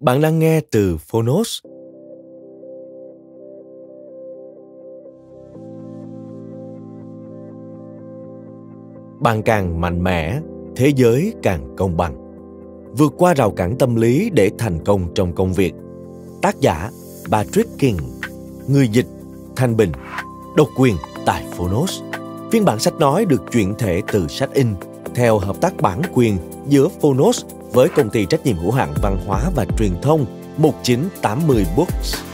Bạn đang nghe từ Phonos. Bạn càng mạnh mẽ, thế giới càng công bằng. Vượt qua rào cản tâm lý để thành công trong công việc. Tác giả Patrick King, người dịch Thanh Bình, độc quyền tại Phonos. Phiên bản sách nói được chuyển thể từ sách in theo hợp tác bản quyền giữa Phonos với công ty trách nhiệm hữu hạn văn hóa và truyền thông 1980 Books.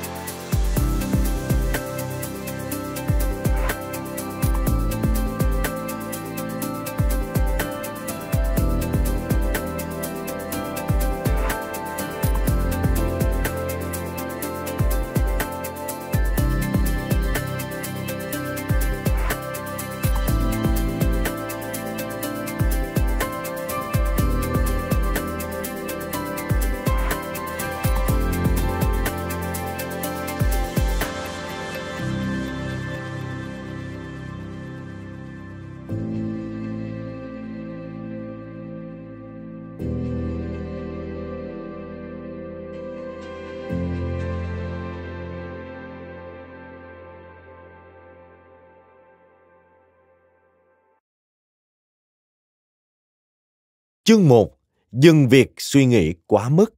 Chương 1. Dừng việc suy nghĩ quá mức.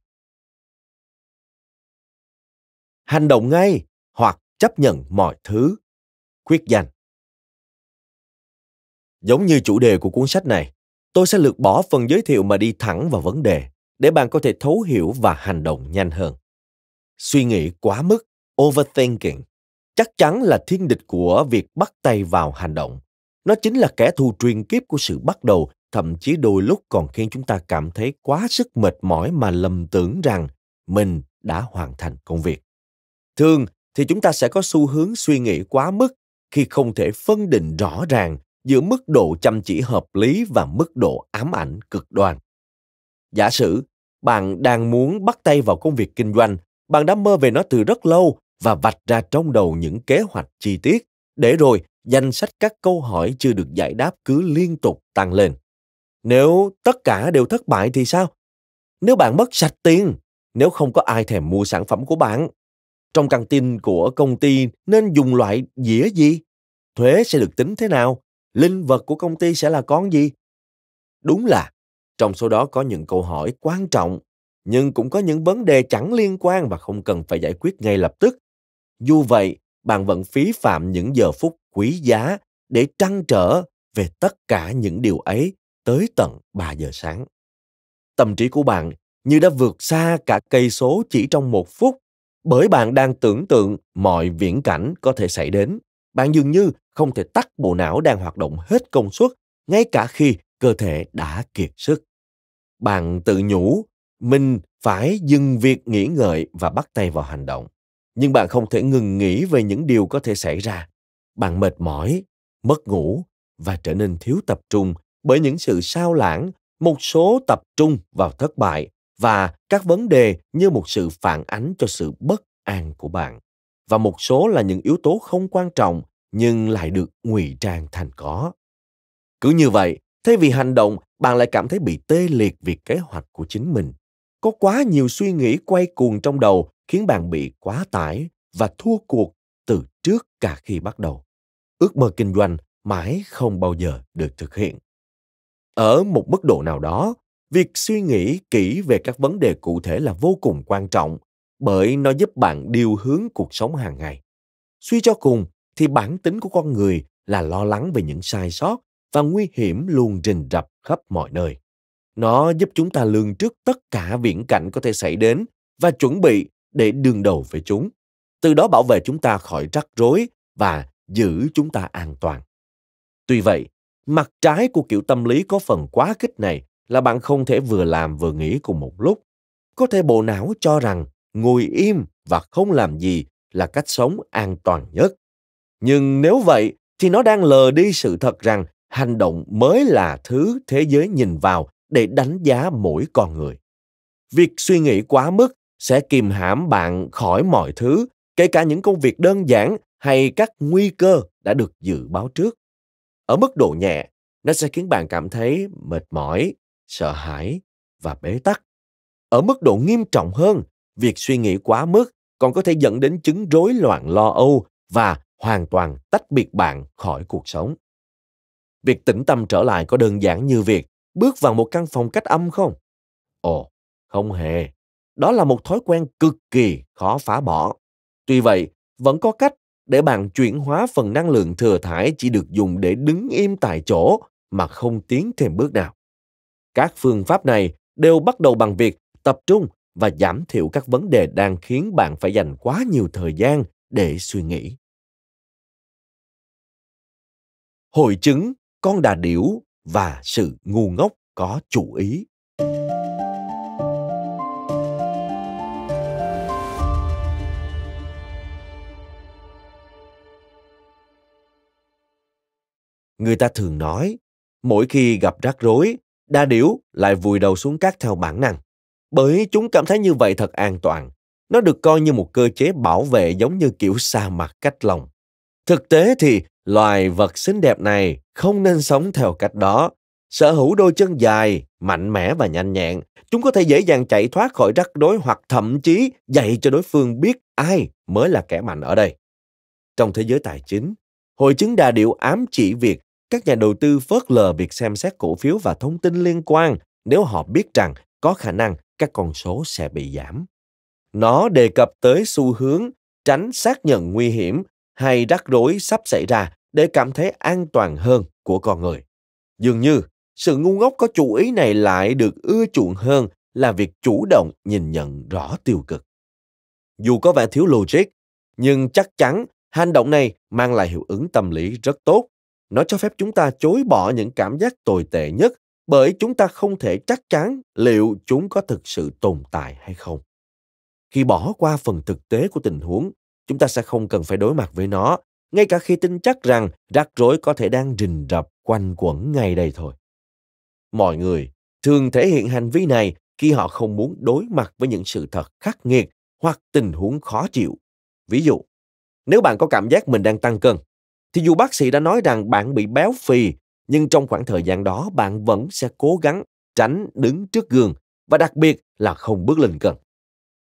Hành động ngay hoặc chấp nhận mọi thứ. Quyết danh. Giống như chủ đề của cuốn sách này, tôi sẽ lược bỏ phần giới thiệu mà đi thẳng vào vấn đề để bạn có thể thấu hiểu và hành động nhanh hơn. Suy nghĩ quá mức, overthinking, chắc chắn là thiên địch của việc bắt tay vào hành động. Nó chính là kẻ thù truyền kiếp của sự bắt đầu thậm chí đôi lúc còn khiến chúng ta cảm thấy quá sức mệt mỏi mà lầm tưởng rằng mình đã hoàn thành công việc thường thì chúng ta sẽ có xu hướng suy nghĩ quá mức khi không thể phân định rõ ràng giữa mức độ chăm chỉ hợp lý và mức độ ám ảnh cực đoan giả sử bạn đang muốn bắt tay vào công việc kinh doanh bạn đã mơ về nó từ rất lâu và vạch ra trong đầu những kế hoạch chi tiết để rồi danh sách các câu hỏi chưa được giải đáp cứ liên tục tăng lên nếu tất cả đều thất bại thì sao? Nếu bạn mất sạch tiền, nếu không có ai thèm mua sản phẩm của bạn, trong căng tin của công ty nên dùng loại dĩa gì? Thuế sẽ được tính thế nào? Linh vật của công ty sẽ là con gì? Đúng là trong số đó có những câu hỏi quan trọng, nhưng cũng có những vấn đề chẳng liên quan và không cần phải giải quyết ngay lập tức. Dù vậy, bạn vẫn phí phạm những giờ phút quý giá để trăn trở về tất cả những điều ấy tới tận 3 giờ sáng. Tâm trí của bạn như đã vượt xa cả cây số chỉ trong một phút bởi bạn đang tưởng tượng mọi viễn cảnh có thể xảy đến. Bạn dường như không thể tắt bộ não đang hoạt động hết công suất ngay cả khi cơ thể đã kiệt sức. Bạn tự nhủ mình phải dừng việc nghỉ ngợi và bắt tay vào hành động. Nhưng bạn không thể ngừng nghĩ về những điều có thể xảy ra. Bạn mệt mỏi, mất ngủ và trở nên thiếu tập trung bởi những sự sao lãng, một số tập trung vào thất bại và các vấn đề như một sự phản ánh cho sự bất an của bạn và một số là những yếu tố không quan trọng nhưng lại được ngụy trang thành có. Cứ như vậy, thay vì hành động, bạn lại cảm thấy bị tê liệt vì kế hoạch của chính mình. Có quá nhiều suy nghĩ quay cuồng trong đầu khiến bạn bị quá tải và thua cuộc từ trước cả khi bắt đầu. Ước mơ kinh doanh mãi không bao giờ được thực hiện ở một mức độ nào đó việc suy nghĩ kỹ về các vấn đề cụ thể là vô cùng quan trọng bởi nó giúp bạn điều hướng cuộc sống hàng ngày suy cho cùng thì bản tính của con người là lo lắng về những sai sót và nguy hiểm luôn rình rập khắp mọi nơi nó giúp chúng ta lường trước tất cả viễn cảnh có thể xảy đến và chuẩn bị để đương đầu với chúng từ đó bảo vệ chúng ta khỏi rắc rối và giữ chúng ta an toàn tuy vậy Mặt trái của kiểu tâm lý có phần quá kích này là bạn không thể vừa làm vừa nghĩ cùng một lúc. Có thể bộ não cho rằng ngồi im và không làm gì là cách sống an toàn nhất. Nhưng nếu vậy thì nó đang lờ đi sự thật rằng hành động mới là thứ thế giới nhìn vào để đánh giá mỗi con người. Việc suy nghĩ quá mức sẽ kìm hãm bạn khỏi mọi thứ, kể cả những công việc đơn giản hay các nguy cơ đã được dự báo trước. Ở mức độ nhẹ, nó sẽ khiến bạn cảm thấy mệt mỏi, sợ hãi và bế tắc. Ở mức độ nghiêm trọng hơn, việc suy nghĩ quá mức còn có thể dẫn đến chứng rối loạn lo âu và hoàn toàn tách biệt bạn khỏi cuộc sống. Việc tĩnh tâm trở lại có đơn giản như việc bước vào một căn phòng cách âm không? Ồ, không hề. Đó là một thói quen cực kỳ khó phá bỏ. Tuy vậy, vẫn có cách để bạn chuyển hóa phần năng lượng thừa thải chỉ được dùng để đứng im tại chỗ mà không tiến thêm bước nào. Các phương pháp này đều bắt đầu bằng việc tập trung và giảm thiểu các vấn đề đang khiến bạn phải dành quá nhiều thời gian để suy nghĩ. Hội chứng con đà điểu và sự ngu ngốc có chủ ý người ta thường nói mỗi khi gặp rắc rối đa điểu lại vùi đầu xuống cát theo bản năng bởi chúng cảm thấy như vậy thật an toàn nó được coi như một cơ chế bảo vệ giống như kiểu xa mặt cách lòng thực tế thì loài vật xinh đẹp này không nên sống theo cách đó sở hữu đôi chân dài mạnh mẽ và nhanh nhẹn chúng có thể dễ dàng chạy thoát khỏi rắc rối hoặc thậm chí dạy cho đối phương biết ai mới là kẻ mạnh ở đây trong thế giới tài chính hội chứng đà điệu ám chỉ việc các nhà đầu tư phớt lờ việc xem xét cổ phiếu và thông tin liên quan nếu họ biết rằng có khả năng các con số sẽ bị giảm. Nó đề cập tới xu hướng tránh xác nhận nguy hiểm hay rắc rối sắp xảy ra để cảm thấy an toàn hơn của con người. Dường như, sự ngu ngốc có chủ ý này lại được ưa chuộng hơn là việc chủ động nhìn nhận rõ tiêu cực. Dù có vẻ thiếu logic, nhưng chắc chắn hành động này mang lại hiệu ứng tâm lý rất tốt nó cho phép chúng ta chối bỏ những cảm giác tồi tệ nhất bởi chúng ta không thể chắc chắn liệu chúng có thực sự tồn tại hay không. Khi bỏ qua phần thực tế của tình huống, chúng ta sẽ không cần phải đối mặt với nó, ngay cả khi tin chắc rằng rắc rối có thể đang rình rập quanh quẩn ngay đây thôi. Mọi người thường thể hiện hành vi này khi họ không muốn đối mặt với những sự thật khắc nghiệt hoặc tình huống khó chịu. Ví dụ, nếu bạn có cảm giác mình đang tăng cân, thì dù bác sĩ đã nói rằng bạn bị béo phì, nhưng trong khoảng thời gian đó bạn vẫn sẽ cố gắng tránh đứng trước gương và đặc biệt là không bước lên cân.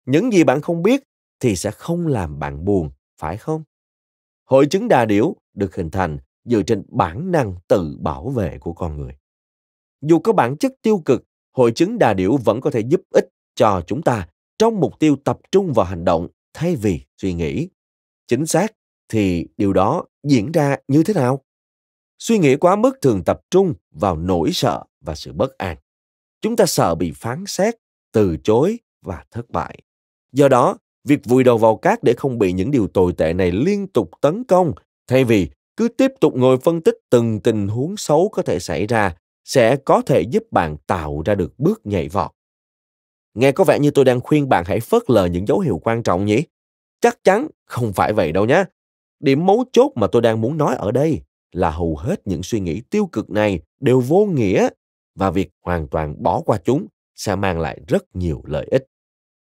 Những gì bạn không biết thì sẽ không làm bạn buồn, phải không? Hội chứng đà điểu được hình thành dựa trên bản năng tự bảo vệ của con người. Dù có bản chất tiêu cực, hội chứng đà điểu vẫn có thể giúp ích cho chúng ta trong mục tiêu tập trung vào hành động thay vì suy nghĩ. Chính xác thì điều đó diễn ra như thế nào? Suy nghĩ quá mức thường tập trung vào nỗi sợ và sự bất an. Chúng ta sợ bị phán xét, từ chối và thất bại. Do đó, việc vùi đầu vào cát để không bị những điều tồi tệ này liên tục tấn công, thay vì cứ tiếp tục ngồi phân tích từng tình huống xấu có thể xảy ra, sẽ có thể giúp bạn tạo ra được bước nhảy vọt. Nghe có vẻ như tôi đang khuyên bạn hãy phớt lờ những dấu hiệu quan trọng nhỉ? Chắc chắn không phải vậy đâu nhé. Điểm mấu chốt mà tôi đang muốn nói ở đây là hầu hết những suy nghĩ tiêu cực này đều vô nghĩa và việc hoàn toàn bỏ qua chúng sẽ mang lại rất nhiều lợi ích.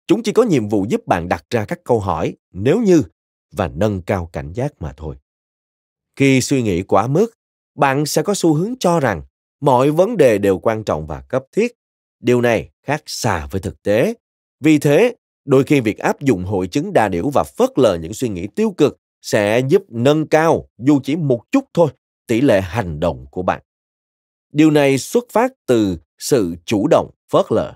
Chúng chỉ có nhiệm vụ giúp bạn đặt ra các câu hỏi nếu như và nâng cao cảnh giác mà thôi. Khi suy nghĩ quá mức, bạn sẽ có xu hướng cho rằng mọi vấn đề đều quan trọng và cấp thiết. Điều này khác xa với thực tế. Vì thế, đôi khi việc áp dụng hội chứng đa điểu và phớt lờ những suy nghĩ tiêu cực sẽ giúp nâng cao dù chỉ một chút thôi tỷ lệ hành động của bạn. Điều này xuất phát từ sự chủ động phớt lờ,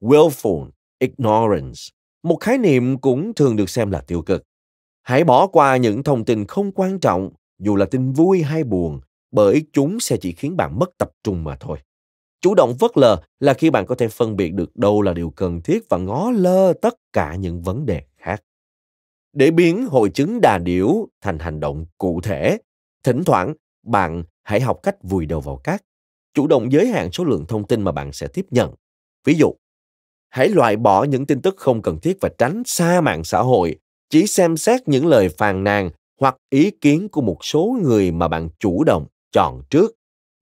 willful ignorance, một khái niệm cũng thường được xem là tiêu cực. Hãy bỏ qua những thông tin không quan trọng, dù là tin vui hay buồn, bởi chúng sẽ chỉ khiến bạn mất tập trung mà thôi. Chủ động phớt lờ là khi bạn có thể phân biệt được đâu là điều cần thiết và ngó lơ tất cả những vấn đề để biến hội chứng đà điểu thành hành động cụ thể, thỉnh thoảng bạn hãy học cách vùi đầu vào cát, chủ động giới hạn số lượng thông tin mà bạn sẽ tiếp nhận. Ví dụ, hãy loại bỏ những tin tức không cần thiết và tránh xa mạng xã hội, chỉ xem xét những lời phàn nàn hoặc ý kiến của một số người mà bạn chủ động chọn trước.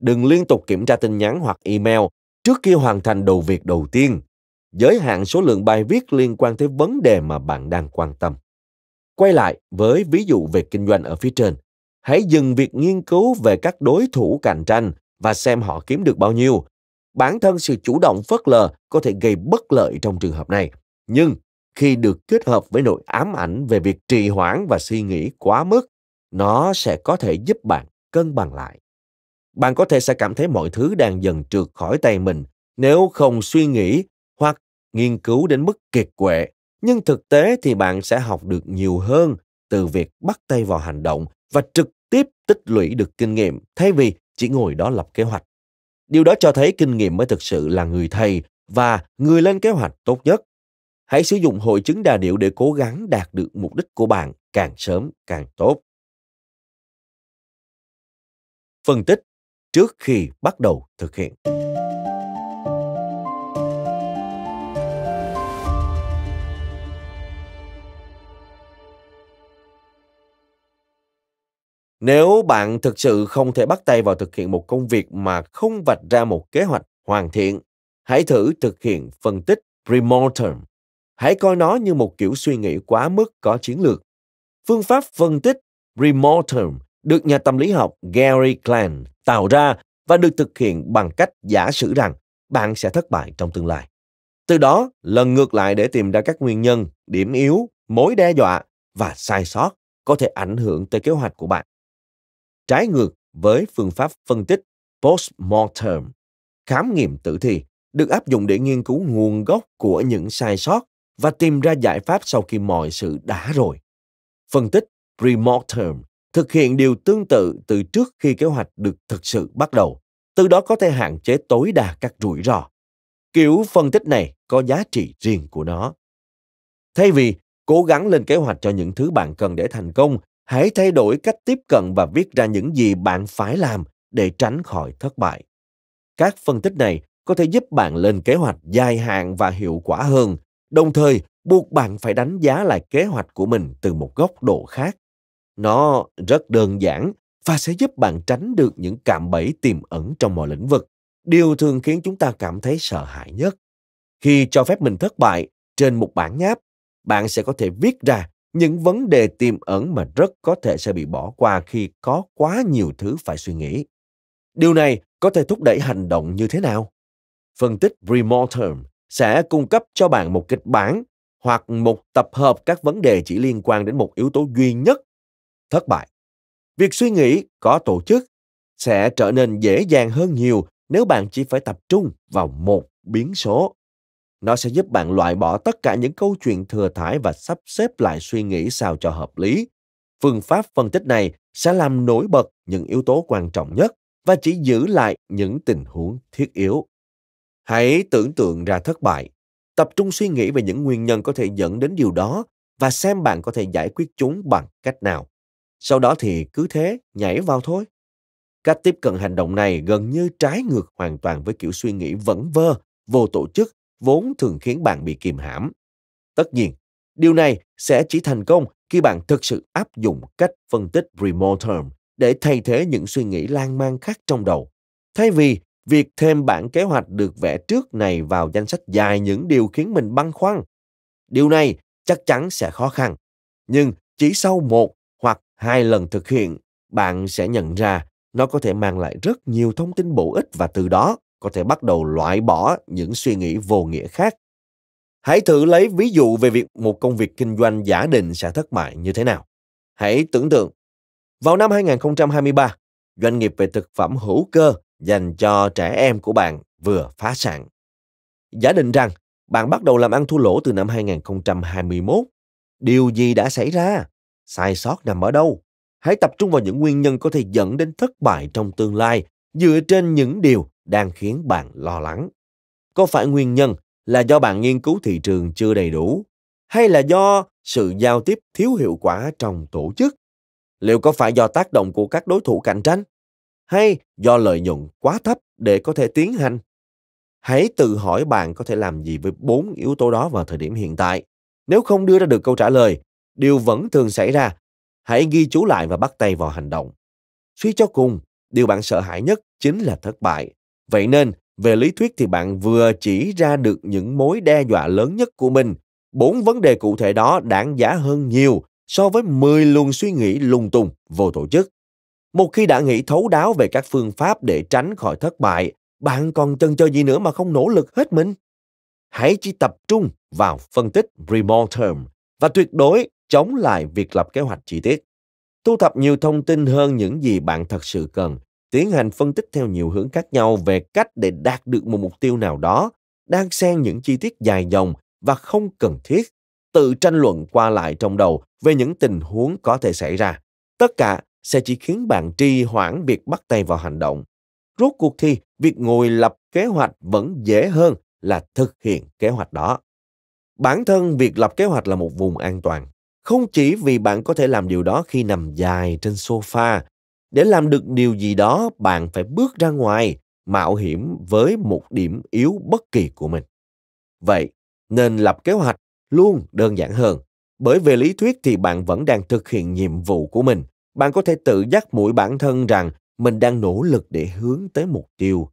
Đừng liên tục kiểm tra tin nhắn hoặc email trước khi hoàn thành đầu việc đầu tiên giới hạn số lượng bài viết liên quan tới vấn đề mà bạn đang quan tâm Quay lại với ví dụ về kinh doanh ở phía trên, hãy dừng việc nghiên cứu về các đối thủ cạnh tranh và xem họ kiếm được bao nhiêu. Bản thân sự chủ động phớt lờ có thể gây bất lợi trong trường hợp này, nhưng khi được kết hợp với nỗi ám ảnh về việc trì hoãn và suy nghĩ quá mức, nó sẽ có thể giúp bạn cân bằng lại. Bạn có thể sẽ cảm thấy mọi thứ đang dần trượt khỏi tay mình nếu không suy nghĩ hoặc nghiên cứu đến mức kiệt quệ nhưng thực tế thì bạn sẽ học được nhiều hơn từ việc bắt tay vào hành động và trực tiếp tích lũy được kinh nghiệm thay vì chỉ ngồi đó lập kế hoạch điều đó cho thấy kinh nghiệm mới thực sự là người thầy và người lên kế hoạch tốt nhất hãy sử dụng hội chứng đà điểu để cố gắng đạt được mục đích của bạn càng sớm càng tốt phân tích trước khi bắt đầu thực hiện Nếu bạn thực sự không thể bắt tay vào thực hiện một công việc mà không vạch ra một kế hoạch hoàn thiện, hãy thử thực hiện phân tích Premortem. Hãy coi nó như một kiểu suy nghĩ quá mức có chiến lược. Phương pháp phân tích Premortem được nhà tâm lý học Gary Klein tạo ra và được thực hiện bằng cách giả sử rằng bạn sẽ thất bại trong tương lai. Từ đó, lần ngược lại để tìm ra các nguyên nhân, điểm yếu, mối đe dọa và sai sót có thể ảnh hưởng tới kế hoạch của bạn trái ngược với phương pháp phân tích post-mortem, khám nghiệm tử thi, được áp dụng để nghiên cứu nguồn gốc của những sai sót và tìm ra giải pháp sau khi mọi sự đã rồi. Phân tích pre-mortem thực hiện điều tương tự từ trước khi kế hoạch được thực sự bắt đầu, từ đó có thể hạn chế tối đa các rủi ro. Kiểu phân tích này có giá trị riêng của nó. Thay vì cố gắng lên kế hoạch cho những thứ bạn cần để thành công hãy thay đổi cách tiếp cận và viết ra những gì bạn phải làm để tránh khỏi thất bại các phân tích này có thể giúp bạn lên kế hoạch dài hạn và hiệu quả hơn đồng thời buộc bạn phải đánh giá lại kế hoạch của mình từ một góc độ khác nó rất đơn giản và sẽ giúp bạn tránh được những cạm bẫy tiềm ẩn trong mọi lĩnh vực điều thường khiến chúng ta cảm thấy sợ hãi nhất khi cho phép mình thất bại trên một bản nháp bạn sẽ có thể viết ra những vấn đề tiềm ẩn mà rất có thể sẽ bị bỏ qua khi có quá nhiều thứ phải suy nghĩ. Điều này có thể thúc đẩy hành động như thế nào? Phân tích Remorterm sẽ cung cấp cho bạn một kịch bản hoặc một tập hợp các vấn đề chỉ liên quan đến một yếu tố duy nhất, thất bại. Việc suy nghĩ có tổ chức sẽ trở nên dễ dàng hơn nhiều nếu bạn chỉ phải tập trung vào một biến số. Nó sẽ giúp bạn loại bỏ tất cả những câu chuyện thừa thải và sắp xếp lại suy nghĩ sao cho hợp lý. Phương pháp phân tích này sẽ làm nổi bật những yếu tố quan trọng nhất và chỉ giữ lại những tình huống thiết yếu. Hãy tưởng tượng ra thất bại, tập trung suy nghĩ về những nguyên nhân có thể dẫn đến điều đó và xem bạn có thể giải quyết chúng bằng cách nào. Sau đó thì cứ thế nhảy vào thôi. Cách tiếp cận hành động này gần như trái ngược hoàn toàn với kiểu suy nghĩ vẩn vơ, vô tổ chức vốn thường khiến bạn bị kìm hãm. Tất nhiên, điều này sẽ chỉ thành công khi bạn thực sự áp dụng cách phân tích remote term để thay thế những suy nghĩ lan man khác trong đầu. Thay vì việc thêm bản kế hoạch được vẽ trước này vào danh sách dài những điều khiến mình băn khoăn, điều này chắc chắn sẽ khó khăn. Nhưng chỉ sau một hoặc hai lần thực hiện, bạn sẽ nhận ra nó có thể mang lại rất nhiều thông tin bổ ích và từ đó có thể bắt đầu loại bỏ những suy nghĩ vô nghĩa khác. Hãy thử lấy ví dụ về việc một công việc kinh doanh giả định sẽ thất bại như thế nào. Hãy tưởng tượng, vào năm 2023, doanh nghiệp về thực phẩm hữu cơ dành cho trẻ em của bạn vừa phá sản. Giả định rằng bạn bắt đầu làm ăn thua lỗ từ năm 2021. Điều gì đã xảy ra? Sai sót nằm ở đâu? Hãy tập trung vào những nguyên nhân có thể dẫn đến thất bại trong tương lai dựa trên những điều đang khiến bạn lo lắng. Có phải nguyên nhân là do bạn nghiên cứu thị trường chưa đầy đủ hay là do sự giao tiếp thiếu hiệu quả trong tổ chức? Liệu có phải do tác động của các đối thủ cạnh tranh hay do lợi nhuận quá thấp để có thể tiến hành? Hãy tự hỏi bạn có thể làm gì với bốn yếu tố đó vào thời điểm hiện tại. Nếu không đưa ra được câu trả lời, điều vẫn thường xảy ra. Hãy ghi chú lại và bắt tay vào hành động. Suy cho cùng, điều bạn sợ hãi nhất chính là thất bại. Vậy nên, về lý thuyết thì bạn vừa chỉ ra được những mối đe dọa lớn nhất của mình. Bốn vấn đề cụ thể đó đáng giá hơn nhiều so với 10 luồng suy nghĩ lung tung, vô tổ chức. Một khi đã nghĩ thấu đáo về các phương pháp để tránh khỏi thất bại, bạn còn chần chờ gì nữa mà không nỗ lực hết mình? Hãy chỉ tập trung vào phân tích remote term và tuyệt đối chống lại việc lập kế hoạch chi tiết. Thu thập nhiều thông tin hơn những gì bạn thật sự cần tiến hành phân tích theo nhiều hướng khác nhau về cách để đạt được một mục tiêu nào đó, đang xen những chi tiết dài dòng và không cần thiết, tự tranh luận qua lại trong đầu về những tình huống có thể xảy ra. Tất cả sẽ chỉ khiến bạn trì hoãn việc bắt tay vào hành động. Rốt cuộc thì, việc ngồi lập kế hoạch vẫn dễ hơn là thực hiện kế hoạch đó. Bản thân việc lập kế hoạch là một vùng an toàn. Không chỉ vì bạn có thể làm điều đó khi nằm dài trên sofa để làm được điều gì đó, bạn phải bước ra ngoài, mạo hiểm với một điểm yếu bất kỳ của mình. Vậy, nên lập kế hoạch luôn đơn giản hơn. Bởi về lý thuyết thì bạn vẫn đang thực hiện nhiệm vụ của mình. Bạn có thể tự dắt mũi bản thân rằng mình đang nỗ lực để hướng tới mục tiêu.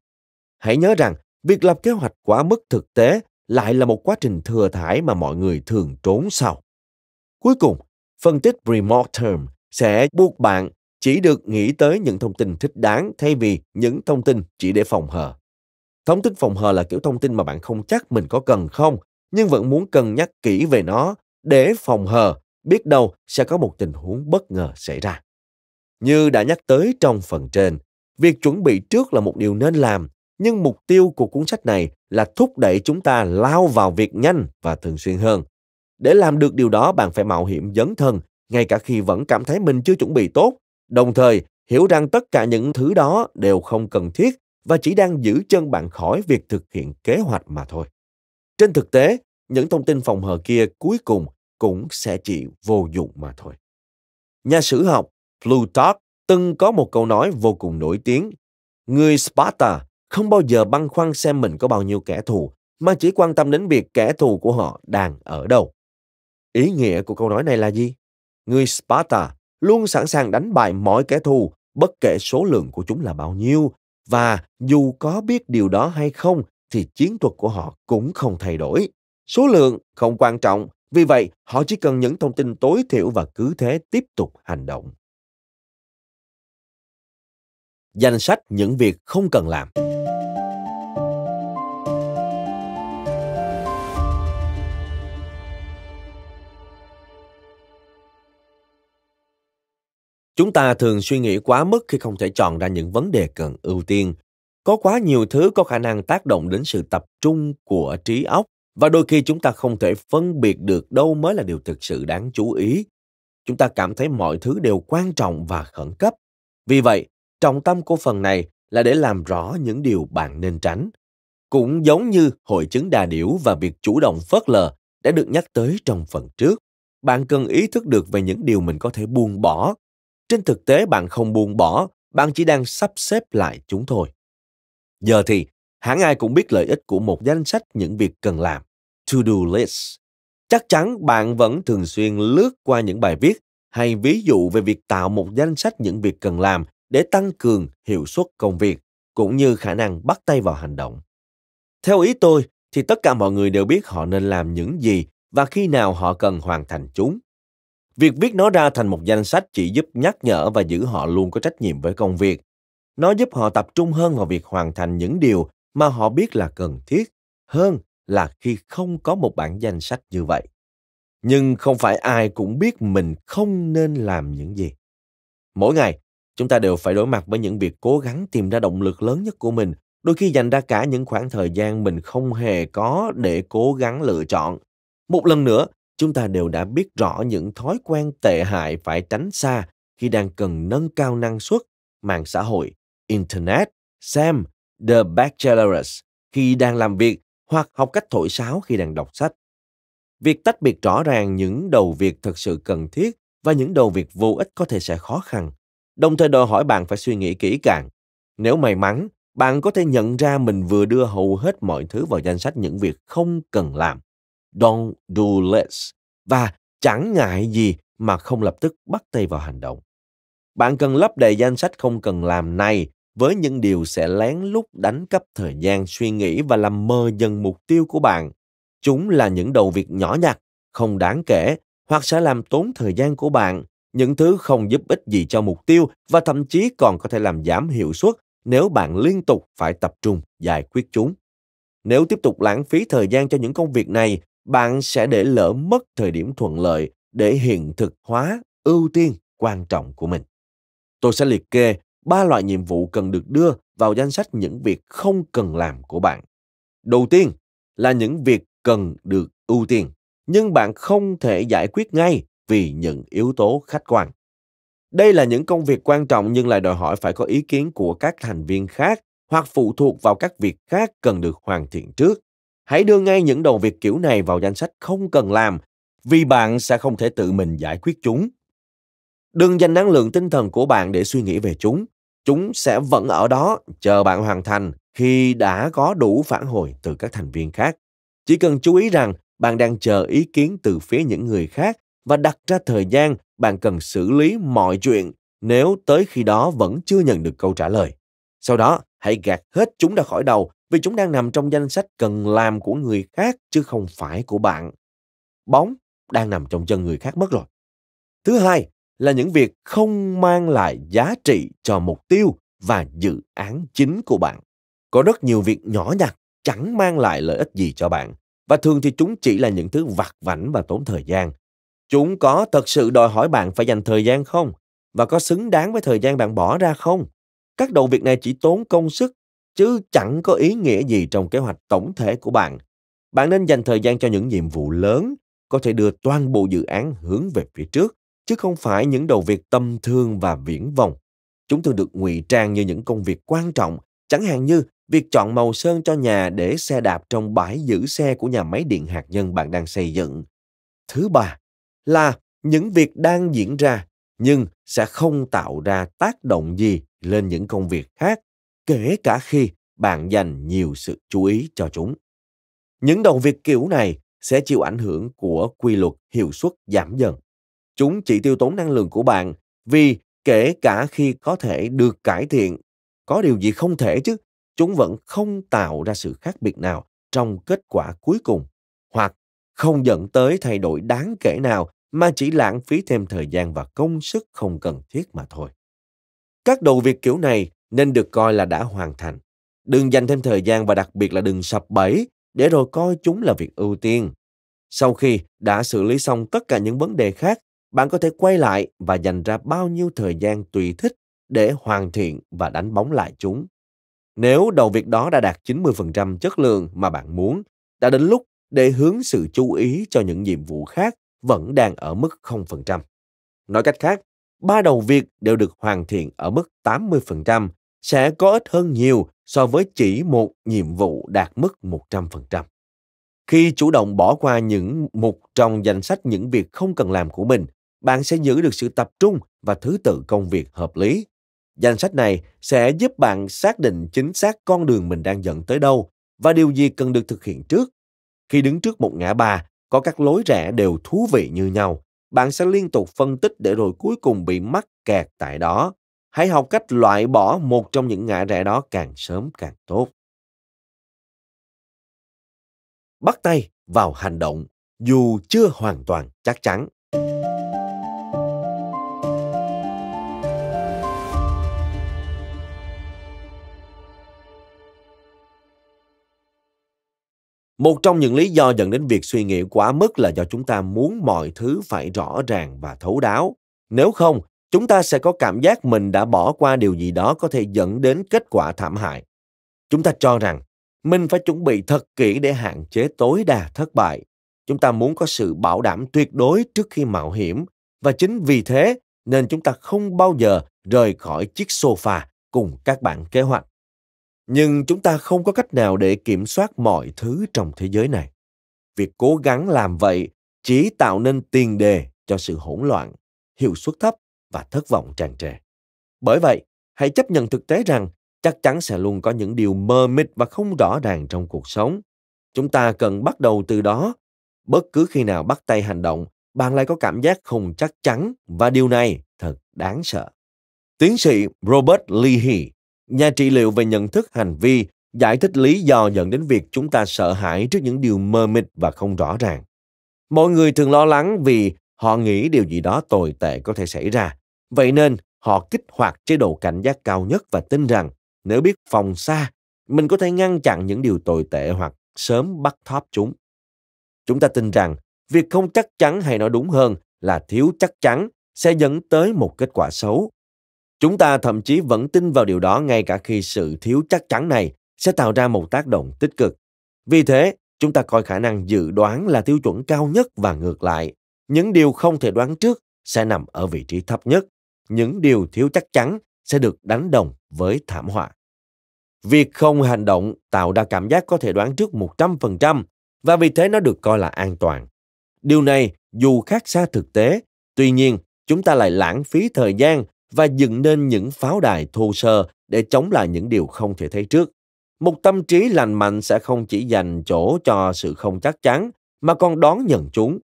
Hãy nhớ rằng, việc lập kế hoạch quá mức thực tế lại là một quá trình thừa thải mà mọi người thường trốn sau. Cuối cùng, phân tích remote term sẽ buộc bạn chỉ được nghĩ tới những thông tin thích đáng thay vì những thông tin chỉ để phòng hờ. Thông tin phòng hờ là kiểu thông tin mà bạn không chắc mình có cần không, nhưng vẫn muốn cân nhắc kỹ về nó để phòng hờ, biết đâu sẽ có một tình huống bất ngờ xảy ra. Như đã nhắc tới trong phần trên, việc chuẩn bị trước là một điều nên làm, nhưng mục tiêu của cuốn sách này là thúc đẩy chúng ta lao vào việc nhanh và thường xuyên hơn. Để làm được điều đó, bạn phải mạo hiểm dấn thân, ngay cả khi vẫn cảm thấy mình chưa chuẩn bị tốt Đồng thời, hiểu rằng tất cả những thứ đó đều không cần thiết và chỉ đang giữ chân bạn khỏi việc thực hiện kế hoạch mà thôi. Trên thực tế, những thông tin phòng hờ kia cuối cùng cũng sẽ chỉ vô dụng mà thôi. Nhà sử học Plutarch từng có một câu nói vô cùng nổi tiếng. Người Sparta không bao giờ băn khoăn xem mình có bao nhiêu kẻ thù, mà chỉ quan tâm đến việc kẻ thù của họ đang ở đâu. Ý nghĩa của câu nói này là gì? Người Sparta luôn sẵn sàng đánh bại mọi kẻ thù, bất kể số lượng của chúng là bao nhiêu, và dù có biết điều đó hay không thì chiến thuật của họ cũng không thay đổi. Số lượng không quan trọng, vì vậy họ chỉ cần những thông tin tối thiểu và cứ thế tiếp tục hành động. Danh sách những việc không cần làm. Chúng ta thường suy nghĩ quá mức khi không thể chọn ra những vấn đề cần ưu tiên. Có quá nhiều thứ có khả năng tác động đến sự tập trung của trí óc và đôi khi chúng ta không thể phân biệt được đâu mới là điều thực sự đáng chú ý. Chúng ta cảm thấy mọi thứ đều quan trọng và khẩn cấp. Vì vậy, trọng tâm của phần này là để làm rõ những điều bạn nên tránh. Cũng giống như hội chứng đà điểu và việc chủ động phớt lờ đã được nhắc tới trong phần trước, bạn cần ý thức được về những điều mình có thể buông bỏ trên thực tế bạn không buông bỏ bạn chỉ đang sắp xếp lại chúng thôi giờ thì hẳn ai cũng biết lợi ích của một danh sách những việc cần làm to do list chắc chắn bạn vẫn thường xuyên lướt qua những bài viết hay ví dụ về việc tạo một danh sách những việc cần làm để tăng cường hiệu suất công việc cũng như khả năng bắt tay vào hành động theo ý tôi thì tất cả mọi người đều biết họ nên làm những gì và khi nào họ cần hoàn thành chúng Việc viết nó ra thành một danh sách chỉ giúp nhắc nhở và giữ họ luôn có trách nhiệm với công việc. Nó giúp họ tập trung hơn vào việc hoàn thành những điều mà họ biết là cần thiết, hơn là khi không có một bản danh sách như vậy. Nhưng không phải ai cũng biết mình không nên làm những gì. Mỗi ngày, chúng ta đều phải đối mặt với những việc cố gắng tìm ra động lực lớn nhất của mình, đôi khi dành ra cả những khoảng thời gian mình không hề có để cố gắng lựa chọn. Một lần nữa, chúng ta đều đã biết rõ những thói quen tệ hại phải tránh xa khi đang cần nâng cao năng suất mạng xã hội internet xem the bachelorus khi đang làm việc hoặc học cách thổi sáo khi đang đọc sách việc tách biệt rõ ràng những đầu việc thực sự cần thiết và những đầu việc vô ích có thể sẽ khó khăn đồng thời đòi hỏi bạn phải suy nghĩ kỹ càng nếu may mắn bạn có thể nhận ra mình vừa đưa hầu hết mọi thứ vào danh sách những việc không cần làm don't do less và chẳng ngại gì mà không lập tức bắt tay vào hành động. Bạn cần lấp đầy danh sách không cần làm này với những điều sẽ lén lút đánh cắp thời gian suy nghĩ và làm mơ dần mục tiêu của bạn. Chúng là những đầu việc nhỏ nhặt, không đáng kể hoặc sẽ làm tốn thời gian của bạn, những thứ không giúp ích gì cho mục tiêu và thậm chí còn có thể làm giảm hiệu suất nếu bạn liên tục phải tập trung giải quyết chúng. Nếu tiếp tục lãng phí thời gian cho những công việc này, bạn sẽ để lỡ mất thời điểm thuận lợi để hiện thực hóa ưu tiên quan trọng của mình. Tôi sẽ liệt kê ba loại nhiệm vụ cần được đưa vào danh sách những việc không cần làm của bạn. Đầu tiên là những việc cần được ưu tiên, nhưng bạn không thể giải quyết ngay vì những yếu tố khách quan. Đây là những công việc quan trọng nhưng lại đòi hỏi phải có ý kiến của các thành viên khác hoặc phụ thuộc vào các việc khác cần được hoàn thiện trước Hãy đưa ngay những đầu việc kiểu này vào danh sách không cần làm vì bạn sẽ không thể tự mình giải quyết chúng. Đừng dành năng lượng tinh thần của bạn để suy nghĩ về chúng. Chúng sẽ vẫn ở đó chờ bạn hoàn thành khi đã có đủ phản hồi từ các thành viên khác. Chỉ cần chú ý rằng bạn đang chờ ý kiến từ phía những người khác và đặt ra thời gian bạn cần xử lý mọi chuyện nếu tới khi đó vẫn chưa nhận được câu trả lời. Sau đó, hãy gạt hết chúng ra khỏi đầu vì chúng đang nằm trong danh sách cần làm của người khác chứ không phải của bạn. Bóng đang nằm trong chân người khác mất rồi. Thứ hai là những việc không mang lại giá trị cho mục tiêu và dự án chính của bạn. Có rất nhiều việc nhỏ nhặt chẳng mang lại lợi ích gì cho bạn và thường thì chúng chỉ là những thứ vặt vảnh và tốn thời gian. Chúng có thật sự đòi hỏi bạn phải dành thời gian không? Và có xứng đáng với thời gian bạn bỏ ra không? Các đầu việc này chỉ tốn công sức chứ chẳng có ý nghĩa gì trong kế hoạch tổng thể của bạn. Bạn nên dành thời gian cho những nhiệm vụ lớn, có thể đưa toàn bộ dự án hướng về phía trước, chứ không phải những đầu việc tâm thương và viễn vông. Chúng thường được ngụy trang như những công việc quan trọng, chẳng hạn như việc chọn màu sơn cho nhà để xe đạp trong bãi giữ xe của nhà máy điện hạt nhân bạn đang xây dựng. Thứ ba là những việc đang diễn ra nhưng sẽ không tạo ra tác động gì lên những công việc khác kể cả khi bạn dành nhiều sự chú ý cho chúng. Những đầu việc kiểu này sẽ chịu ảnh hưởng của quy luật hiệu suất giảm dần. Chúng chỉ tiêu tốn năng lượng của bạn vì kể cả khi có thể được cải thiện, có điều gì không thể chứ, chúng vẫn không tạo ra sự khác biệt nào trong kết quả cuối cùng hoặc không dẫn tới thay đổi đáng kể nào mà chỉ lãng phí thêm thời gian và công sức không cần thiết mà thôi. Các đầu việc kiểu này nên được coi là đã hoàn thành. Đừng dành thêm thời gian và đặc biệt là đừng sập bẫy để rồi coi chúng là việc ưu tiên. Sau khi đã xử lý xong tất cả những vấn đề khác, bạn có thể quay lại và dành ra bao nhiêu thời gian tùy thích để hoàn thiện và đánh bóng lại chúng. Nếu đầu việc đó đã đạt 90% chất lượng mà bạn muốn, đã đến lúc để hướng sự chú ý cho những nhiệm vụ khác vẫn đang ở mức 0%. Nói cách khác, ba đầu việc đều được hoàn thiện ở mức 80%, sẽ có ít hơn nhiều so với chỉ một nhiệm vụ đạt mức 100%. Khi chủ động bỏ qua những mục trong danh sách những việc không cần làm của mình, bạn sẽ giữ được sự tập trung và thứ tự công việc hợp lý. Danh sách này sẽ giúp bạn xác định chính xác con đường mình đang dẫn tới đâu và điều gì cần được thực hiện trước. Khi đứng trước một ngã ba, có các lối rẽ đều thú vị như nhau, bạn sẽ liên tục phân tích để rồi cuối cùng bị mắc kẹt tại đó. Hãy học cách loại bỏ một trong những ngã rẽ đó càng sớm càng tốt. Bắt tay vào hành động dù chưa hoàn toàn chắc chắn. Một trong những lý do dẫn đến việc suy nghĩ quá mức là do chúng ta muốn mọi thứ phải rõ ràng và thấu đáo. Nếu không, chúng ta sẽ có cảm giác mình đã bỏ qua điều gì đó có thể dẫn đến kết quả thảm hại. Chúng ta cho rằng mình phải chuẩn bị thật kỹ để hạn chế tối đa thất bại. Chúng ta muốn có sự bảo đảm tuyệt đối trước khi mạo hiểm và chính vì thế nên chúng ta không bao giờ rời khỏi chiếc sofa cùng các bạn kế hoạch nhưng chúng ta không có cách nào để kiểm soát mọi thứ trong thế giới này việc cố gắng làm vậy chỉ tạo nên tiền đề cho sự hỗn loạn hiệu suất thấp và thất vọng tràn trề bởi vậy hãy chấp nhận thực tế rằng chắc chắn sẽ luôn có những điều mơ mịt và không rõ ràng trong cuộc sống chúng ta cần bắt đầu từ đó bất cứ khi nào bắt tay hành động bạn lại có cảm giác không chắc chắn và điều này thật đáng sợ tiến sĩ robert leahy Nhà trị liệu về nhận thức hành vi giải thích lý do dẫn đến việc chúng ta sợ hãi trước những điều mơ mịt và không rõ ràng. Mọi người thường lo lắng vì họ nghĩ điều gì đó tồi tệ có thể xảy ra. Vậy nên, họ kích hoạt chế độ cảnh giác cao nhất và tin rằng nếu biết phòng xa, mình có thể ngăn chặn những điều tồi tệ hoặc sớm bắt thóp chúng. Chúng ta tin rằng việc không chắc chắn hay nói đúng hơn là thiếu chắc chắn sẽ dẫn tới một kết quả xấu Chúng ta thậm chí vẫn tin vào điều đó ngay cả khi sự thiếu chắc chắn này sẽ tạo ra một tác động tích cực. Vì thế, chúng ta coi khả năng dự đoán là tiêu chuẩn cao nhất và ngược lại. Những điều không thể đoán trước sẽ nằm ở vị trí thấp nhất. Những điều thiếu chắc chắn sẽ được đánh đồng với thảm họa. Việc không hành động tạo ra cảm giác có thể đoán trước 100% và vì thế nó được coi là an toàn. Điều này dù khác xa thực tế, tuy nhiên chúng ta lại lãng phí thời gian và dựng nên những pháo đài thô sơ để chống lại những điều không thể thấy trước. Một tâm trí lành mạnh sẽ không chỉ dành chỗ cho sự không chắc chắn mà còn đón nhận chúng.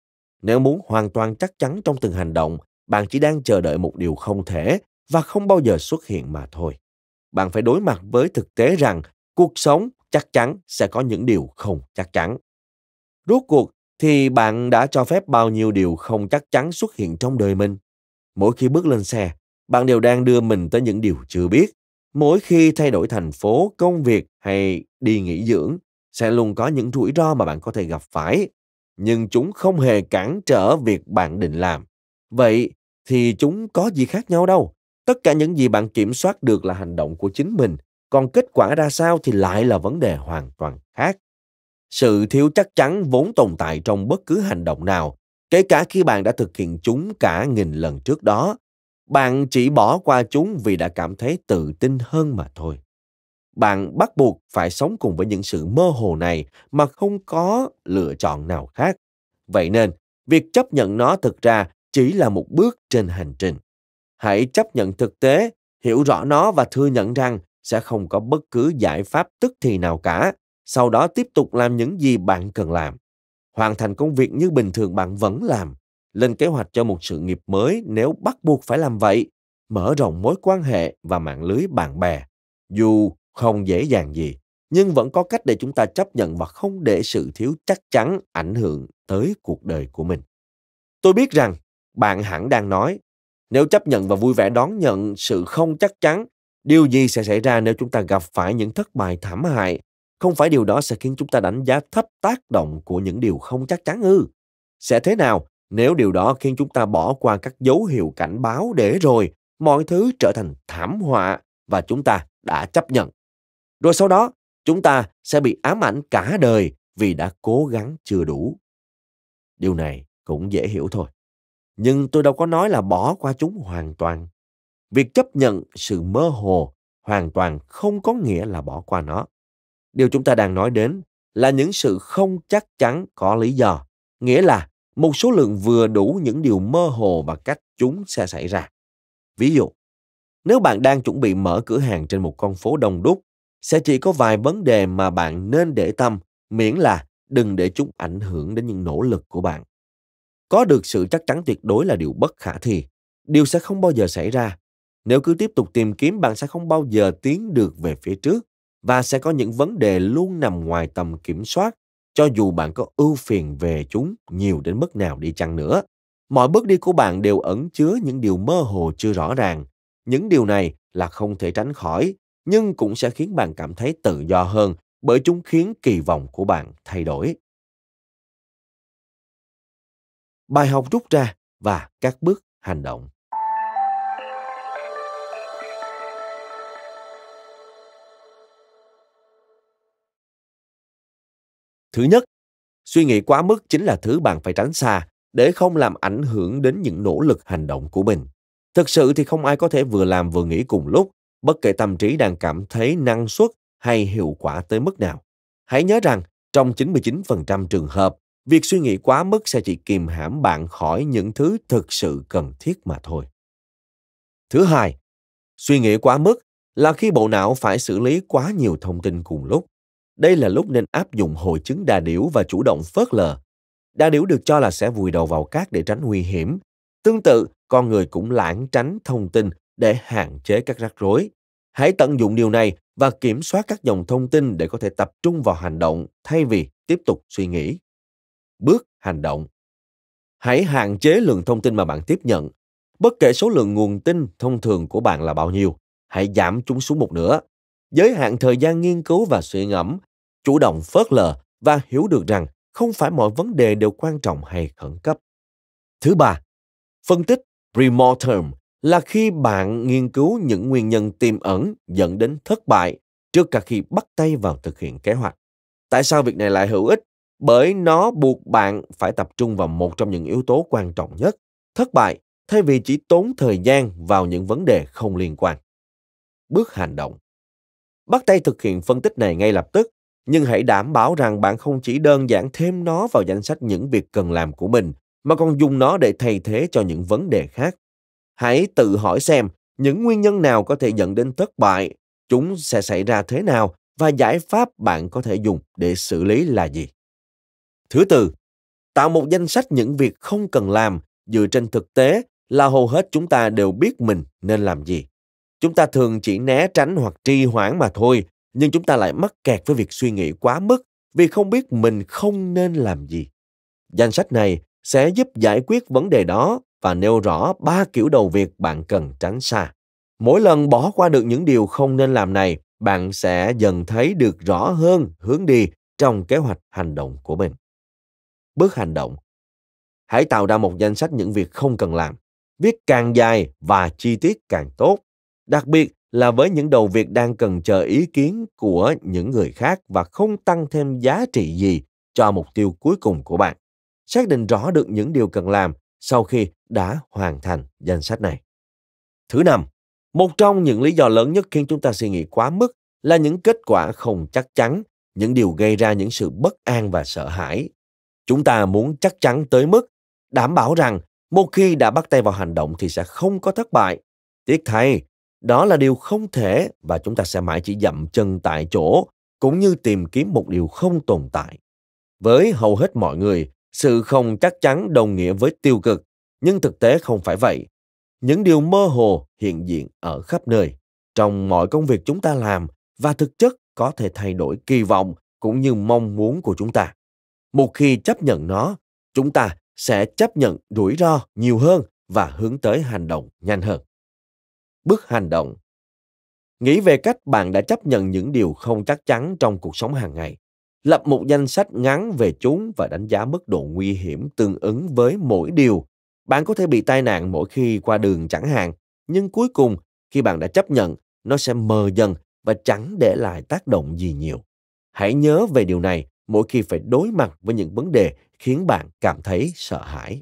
Nếu muốn hoàn toàn chắc chắn trong từng hành động, bạn chỉ đang chờ đợi một điều không thể và không bao giờ xuất hiện mà thôi. Bạn phải đối mặt với thực tế rằng cuộc sống chắc chắn sẽ có những điều không chắc chắn. Rốt cuộc thì bạn đã cho phép bao nhiêu điều không chắc chắn xuất hiện trong đời mình. Mỗi khi bước lên xe, bạn đều đang đưa mình tới những điều chưa biết. Mỗi khi thay đổi thành phố, công việc hay đi nghỉ dưỡng, sẽ luôn có những rủi ro mà bạn có thể gặp phải. Nhưng chúng không hề cản trở việc bạn định làm. Vậy thì chúng có gì khác nhau đâu. Tất cả những gì bạn kiểm soát được là hành động của chính mình, còn kết quả ra sao thì lại là vấn đề hoàn toàn khác. Sự thiếu chắc chắn vốn tồn tại trong bất cứ hành động nào, kể cả khi bạn đã thực hiện chúng cả nghìn lần trước đó, bạn chỉ bỏ qua chúng vì đã cảm thấy tự tin hơn mà thôi. Bạn bắt buộc phải sống cùng với những sự mơ hồ này mà không có lựa chọn nào khác. Vậy nên, việc chấp nhận nó thực ra chỉ là một bước trên hành trình. Hãy chấp nhận thực tế, hiểu rõ nó và thừa nhận rằng sẽ không có bất cứ giải pháp tức thì nào cả. Sau đó tiếp tục làm những gì bạn cần làm. Hoàn thành công việc như bình thường bạn vẫn làm lên kế hoạch cho một sự nghiệp mới nếu bắt buộc phải làm vậy, mở rộng mối quan hệ và mạng lưới bạn bè. Dù không dễ dàng gì, nhưng vẫn có cách để chúng ta chấp nhận và không để sự thiếu chắc chắn ảnh hưởng tới cuộc đời của mình. Tôi biết rằng bạn hẳn đang nói, nếu chấp nhận và vui vẻ đón nhận sự không chắc chắn, điều gì sẽ xảy ra nếu chúng ta gặp phải những thất bại thảm hại? Không phải điều đó sẽ khiến chúng ta đánh giá thấp tác động của những điều không chắc chắn ư? Sẽ thế nào nếu điều đó khiến chúng ta bỏ qua các dấu hiệu cảnh báo để rồi, mọi thứ trở thành thảm họa và chúng ta đã chấp nhận. Rồi sau đó, chúng ta sẽ bị ám ảnh cả đời vì đã cố gắng chưa đủ. Điều này cũng dễ hiểu thôi. Nhưng tôi đâu có nói là bỏ qua chúng hoàn toàn. Việc chấp nhận sự mơ hồ hoàn toàn không có nghĩa là bỏ qua nó. Điều chúng ta đang nói đến là những sự không chắc chắn có lý do, nghĩa là một số lượng vừa đủ những điều mơ hồ và cách chúng sẽ xảy ra. Ví dụ, nếu bạn đang chuẩn bị mở cửa hàng trên một con phố đông đúc, sẽ chỉ có vài vấn đề mà bạn nên để tâm, miễn là đừng để chúng ảnh hưởng đến những nỗ lực của bạn. Có được sự chắc chắn tuyệt đối là điều bất khả thi. Điều sẽ không bao giờ xảy ra. Nếu cứ tiếp tục tìm kiếm, bạn sẽ không bao giờ tiến được về phía trước và sẽ có những vấn đề luôn nằm ngoài tầm kiểm soát cho dù bạn có ưu phiền về chúng nhiều đến mức nào đi chăng nữa, mọi bước đi của bạn đều ẩn chứa những điều mơ hồ chưa rõ ràng. Những điều này là không thể tránh khỏi, nhưng cũng sẽ khiến bạn cảm thấy tự do hơn bởi chúng khiến kỳ vọng của bạn thay đổi. Bài học rút ra và các bước hành động Thứ nhất, suy nghĩ quá mức chính là thứ bạn phải tránh xa để không làm ảnh hưởng đến những nỗ lực hành động của mình. Thực sự thì không ai có thể vừa làm vừa nghĩ cùng lúc, bất kể tâm trí đang cảm thấy năng suất hay hiệu quả tới mức nào. Hãy nhớ rằng, trong 99% trường hợp, việc suy nghĩ quá mức sẽ chỉ kìm hãm bạn khỏi những thứ thực sự cần thiết mà thôi. Thứ hai, suy nghĩ quá mức là khi bộ não phải xử lý quá nhiều thông tin cùng lúc. Đây là lúc nên áp dụng hội chứng đà điểu và chủ động phớt lờ. Đà điểu được cho là sẽ vùi đầu vào cát để tránh nguy hiểm. Tương tự, con người cũng lãng tránh thông tin để hạn chế các rắc rối. Hãy tận dụng điều này và kiểm soát các dòng thông tin để có thể tập trung vào hành động thay vì tiếp tục suy nghĩ. Bước hành động. Hãy hạn chế lượng thông tin mà bạn tiếp nhận. Bất kể số lượng nguồn tin thông thường của bạn là bao nhiêu, hãy giảm chúng xuống một nửa. Giới hạn thời gian nghiên cứu và suy ngẫm chủ động phớt lờ và hiểu được rằng không phải mọi vấn đề đều quan trọng hay khẩn cấp. Thứ ba, phân tích pre-mortem là khi bạn nghiên cứu những nguyên nhân tiềm ẩn dẫn đến thất bại trước cả khi bắt tay vào thực hiện kế hoạch. Tại sao việc này lại hữu ích? Bởi nó buộc bạn phải tập trung vào một trong những yếu tố quan trọng nhất, thất bại, thay vì chỉ tốn thời gian vào những vấn đề không liên quan. Bước hành động Bắt tay thực hiện phân tích này ngay lập tức nhưng hãy đảm bảo rằng bạn không chỉ đơn giản thêm nó vào danh sách những việc cần làm của mình mà còn dùng nó để thay thế cho những vấn đề khác hãy tự hỏi xem những nguyên nhân nào có thể dẫn đến thất bại chúng sẽ xảy ra thế nào và giải pháp bạn có thể dùng để xử lý là gì thứ tư tạo một danh sách những việc không cần làm dựa trên thực tế là hầu hết chúng ta đều biết mình nên làm gì chúng ta thường chỉ né tránh hoặc trì hoãn mà thôi nhưng chúng ta lại mắc kẹt với việc suy nghĩ quá mức vì không biết mình không nên làm gì. Danh sách này sẽ giúp giải quyết vấn đề đó và nêu rõ ba kiểu đầu việc bạn cần tránh xa. Mỗi lần bỏ qua được những điều không nên làm này, bạn sẽ dần thấy được rõ hơn hướng đi trong kế hoạch hành động của mình. Bước hành động. Hãy tạo ra một danh sách những việc không cần làm. Viết càng dài và chi tiết càng tốt. Đặc biệt là với những đầu việc đang cần chờ ý kiến của những người khác và không tăng thêm giá trị gì cho mục tiêu cuối cùng của bạn. Xác định rõ được những điều cần làm sau khi đã hoàn thành danh sách này. Thứ năm, một trong những lý do lớn nhất khiến chúng ta suy nghĩ quá mức là những kết quả không chắc chắn, những điều gây ra những sự bất an và sợ hãi. Chúng ta muốn chắc chắn tới mức đảm bảo rằng một khi đã bắt tay vào hành động thì sẽ không có thất bại. Tiếc thay, đó là điều không thể và chúng ta sẽ mãi chỉ dậm chân tại chỗ, cũng như tìm kiếm một điều không tồn tại. Với hầu hết mọi người, sự không chắc chắn đồng nghĩa với tiêu cực, nhưng thực tế không phải vậy. Những điều mơ hồ hiện diện ở khắp nơi, trong mọi công việc chúng ta làm và thực chất có thể thay đổi kỳ vọng cũng như mong muốn của chúng ta. Một khi chấp nhận nó, chúng ta sẽ chấp nhận rủi ro nhiều hơn và hướng tới hành động nhanh hơn bước hành động nghĩ về cách bạn đã chấp nhận những điều không chắc chắn trong cuộc sống hàng ngày lập một danh sách ngắn về chúng và đánh giá mức độ nguy hiểm tương ứng với mỗi điều bạn có thể bị tai nạn mỗi khi qua đường chẳng hạn nhưng cuối cùng khi bạn đã chấp nhận nó sẽ mờ dần và chẳng để lại tác động gì nhiều hãy nhớ về điều này mỗi khi phải đối mặt với những vấn đề khiến bạn cảm thấy sợ hãi